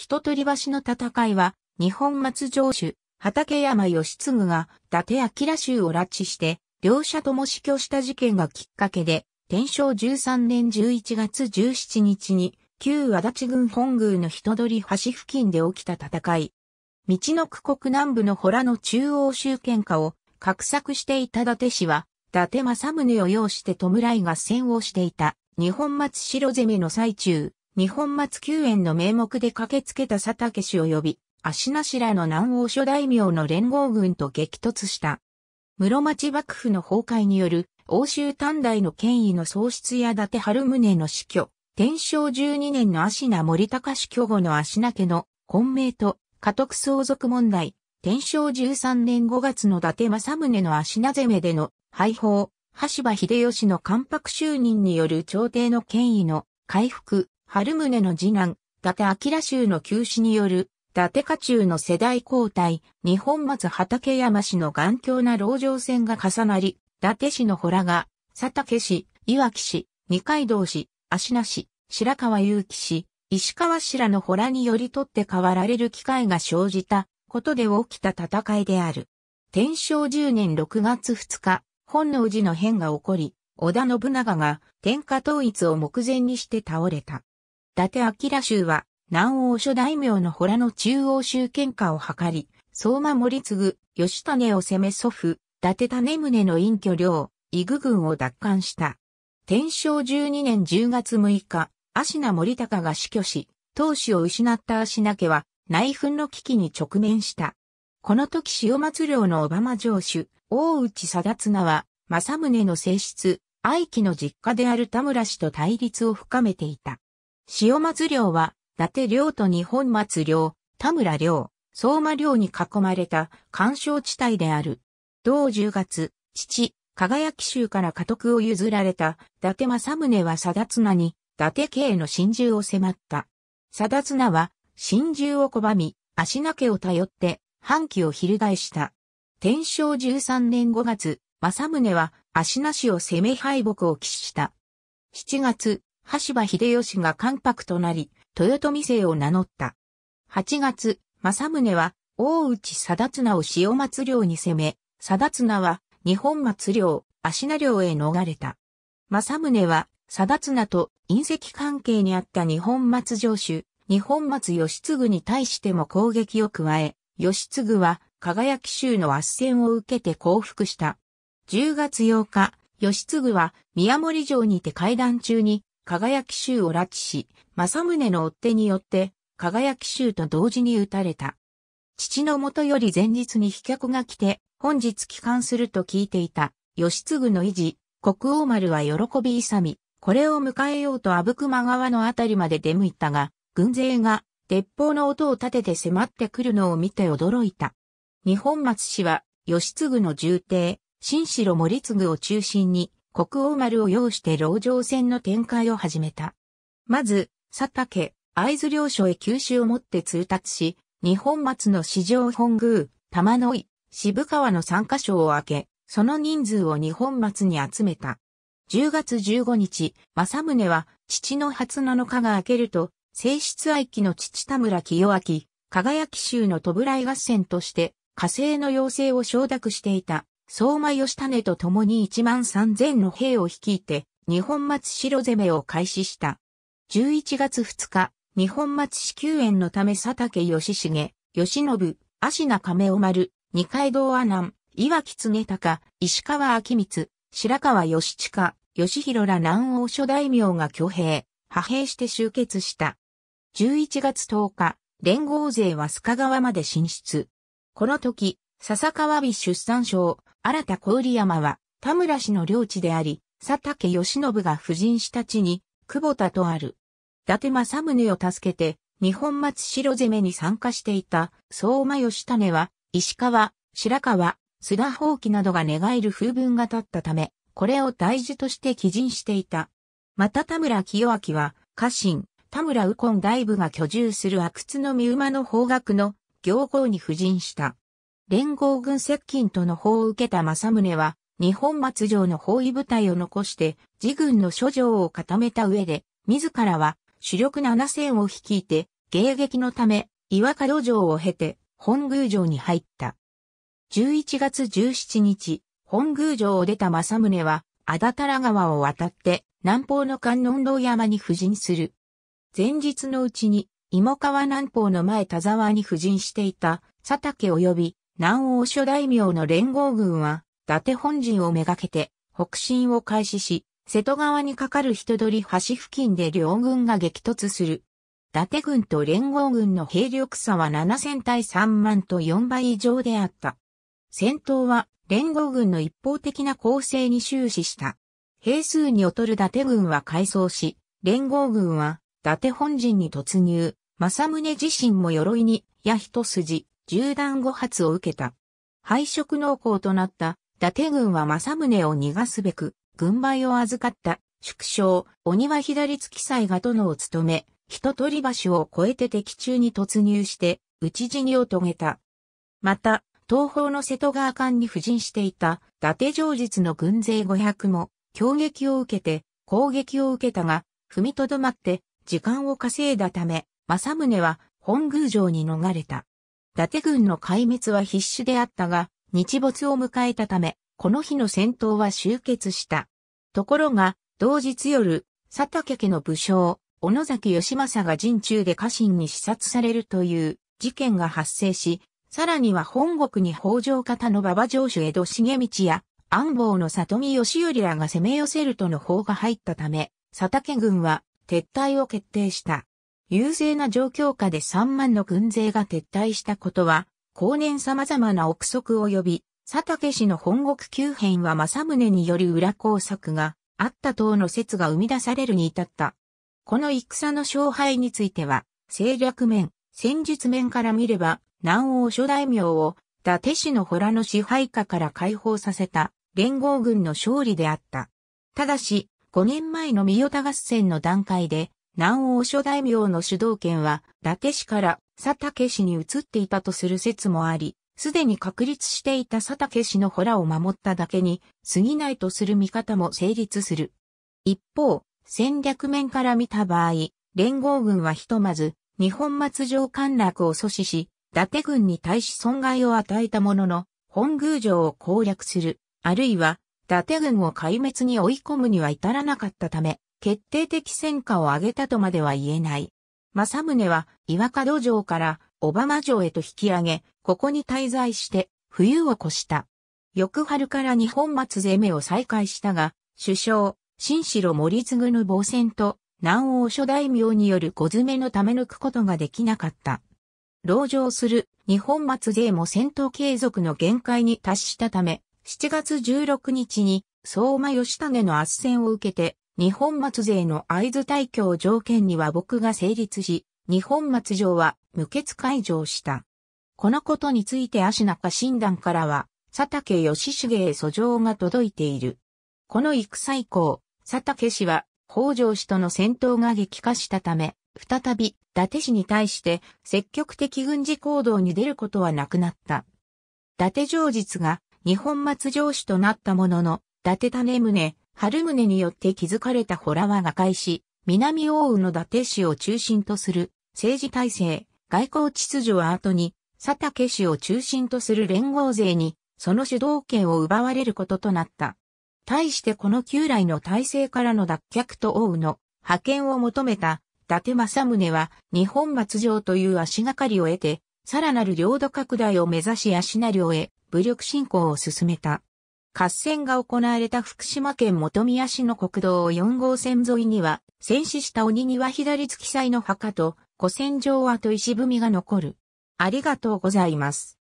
一鳥橋の戦いは、日本松城主、畠山義継が伊達明衆を拉致して、両者とも死去した事件がきっかけで、天正13年11月17日に、旧足立郡本宮の人取り橋付近で起きた戦い。道の区国南部の洞の中央集権下を、画策していた伊達氏は、伊達政宗を要して弔いが戦をしていた、日本松城攻めの最中、日本松救援の名目で駆けつけた佐竹氏及び、足頭の南欧諸大名の連合軍と激突した。室町幕府の崩壊による欧州短大の権威の喪失や伊達春宗の死去、天正12年の足名森高氏去後の足名家の混迷と家督相続問題、天正13年5月の伊達政宗の足名攻めでの廃法、橋場秀吉の関白就任による朝廷の権威の回復、春宗の次男、伊達明州の急死による、伊達家中の世代交代、日本松畠山氏の頑強な牢城戦が重なり、伊達氏の洞が、佐竹氏、岩木氏、二階堂氏、足名氏、白川祐樹氏、石川氏らの洞により取って代わられる機会が生じたことで起きた戦いである。天正10年6月2日、本能寺の変が起こり、織田信長が天下統一を目前にして倒れた。伊達明州は、南欧諸大名の洞の中央集権下を図り、相馬森次、吉種を攻め祖父、伊達種宗の隠居領、伊具軍を奪還した。天正12年10月6日、芦名森高が死去し、当主を失った芦名家は、内紛の危機に直面した。この時塩松領の小浜城主、大内貞綱は、政宗の正室、愛機の実家である田村氏と対立を深めていた。塩松領は、伊達領と日本松領、田村領、相馬領に囲まれた干渉地帯である。同10月、父、輝き州から家督を譲られた、伊達政宗は貞綱に、伊達家への侵入を迫った。貞綱は、侵入を拒み、足名家を頼って、反旗を翻した。天正13年5月、政宗は、足名氏を攻め敗北を喫した。7月、橋場秀吉が関白となり、豊臣姓を名乗った。8月、正宗は、大内貞綱を塩松領に攻め、貞綱は、日本松領、足名領へ逃れた。正宗は、貞綱と隕石関係にあった日本松城主、日本松義継に対しても攻撃を加え、義継は、輝き州の圧戦を受けて降伏した。10月8日、義次は宮森城にて会談中に輝き州を拉致し、正宗の追っ手によって、輝き州と同時に撃たれた。父のもとより前日に飛脚が来て、本日帰還すると聞いていた、義継の維持、国王丸は喜び勇み、これを迎えようと阿武隈川のあたりまで出向いたが、軍勢が鉄砲の音を立てて迫ってくるのを見て驚いた。日本松氏は、義継の重帝、新城森継を中心に、国王丸を要して籠城戦の展開を始めた。まず、佐竹、会津領所へ急州をもって通達し、日本松の市場本宮、玉野井、渋川の三カ所を開け、その人数を日本松に集めた。10月15日、正宗は、父の初七日が明けると、正室愛機の父田村清明、輝き州の戸部来合戦として、火星の要請を承諾していた相馬義種と共に1万3000の兵を率いて、日本松城攻めを開始した。11月2日、日本松市救援のため佐竹義重、義信、芦名亀尾丸、二階堂阿南、岩木常高、石川明光、白川義親、義弘ら南欧諸大名が挙兵、派兵して集結した。11月10日、連合勢は須賀川まで進出。この時、笹川美出産省、新た郡山は田村氏の領地であり、佐竹義信が夫人した地に、久保田とある。伊達政宗を助けて、日本松城攻めに参加していた、相馬義種は、石川、白川、須田宝器などが寝返る風文が立ったため、これを大事として寄人していた。また田村清明は、家臣、田村右近大部が居住する阿久津の三馬の方角の行幸に婦人した。連合軍接近との法を受けた正宗は、日本末城の包囲部隊を残して、自軍の諸城を固めた上で、自らは主力7戦を率いて、迎撃のため、岩角城を経て、本宮城に入った。11月17日、本宮城を出た正宗は、あだたら川を渡って、南方の観音堂山に布陣する。前日のうちに、芋川南方の前田沢に布陣していた、佐竹及び南欧諸大名の連合軍は、伊達本陣をめがけて、北進を開始し、瀬戸川に架かる人取り橋付近で両軍が激突する。伊達軍と連合軍の兵力差は7000対3万と4倍以上であった。戦闘は連合軍の一方的な攻勢に終始した。兵数に劣る伊達軍は改装し、連合軍は伊達本陣に突入、正宗自身も鎧に、や一筋、銃弾5発を受けた。敗色濃厚となった伊達軍は政宗を逃がすべく、軍配を預かった縮小、鬼は左月祭が殿を務め、一取り橋を越えて敵中に突入して、討ち死にを遂げた。また、東方の瀬戸川間に布陣していた伊達城実の軍勢500も、攻撃を受けて、攻撃を受けたが、踏みとどまって、時間を稼いだため、政宗は本宮城に逃れた。達軍の壊滅は必死であったが、日没を迎えたため、この日の戦闘は終結した。ところが、同日夜、佐竹家の武将、小野崎義政が陣中で家臣に視察されるという事件が発生し、さらには本国に北条方の馬場城主江戸重道や安房の里見義頼らが攻め寄せるとの法が入ったため、佐竹軍は撤退を決定した。優勢な状況下で3万の軍勢が撤退したことは、後年様々な憶測を呼び、佐竹氏の本国急変は政宗による裏工作があった等の説が生み出されるに至った。この戦の勝敗については、政略面、戦術面から見れば、南欧諸大名を伊達氏の洞の支配下から解放させた連合軍の勝利であった。ただし、5年前の三代田合戦の段階で、南欧諸大名の主導権は、伊達氏から佐竹氏に移っていたとする説もあり、すでに確立していた佐竹氏のらを守っただけに、過ぎないとする見方も成立する。一方、戦略面から見た場合、連合軍はひとまず、日本末城陥落を阻止し、伊達軍に対し損害を与えたものの、本宮城を攻略する、あるいは、伊達軍を壊滅に追い込むには至らなかったため、決定的戦果を上げたとまでは言えない。正宗は岩門城から小浜城へと引き上げ、ここに滞在して冬を越した。翌春から日本松攻めを再開したが、首相、新城森次の防戦と南欧諸大名による小詰めのため抜くことができなかった。籠城する日本松勢も戦闘継続の限界に達したため、7月16日に相馬義種の圧戦を受けて日本松税の合図退去を条件には僕が成立し、日本松城は無血解除した。このことについて足中診断からは、佐竹義重へ訴状が届いている。この戦以降、佐竹氏は北条氏との戦闘が激化したため、再び伊達氏に対して積極的軍事行動に出ることはなくなった。伊達上実が日本松城氏となったものの、伊達種宗、春宗によって築かれたホラは瓦解し、南大宇の伊達氏を中心とする政治体制、外交秩序は後に、佐竹氏を中心とする連合勢に、その主導権を奪われることとなった。対してこの旧来の体制からの脱却と王の派遣を求めた伊達政宗は日本末城という足がかりを得て、さらなる領土拡大を目指し足な領へ武力侵攻を進めた。合戦が行われた福島県本宮市の国道4号線沿いには、戦死した鬼には左付き祭の墓と、古戦場跡石踏みが残る。ありがとうございます。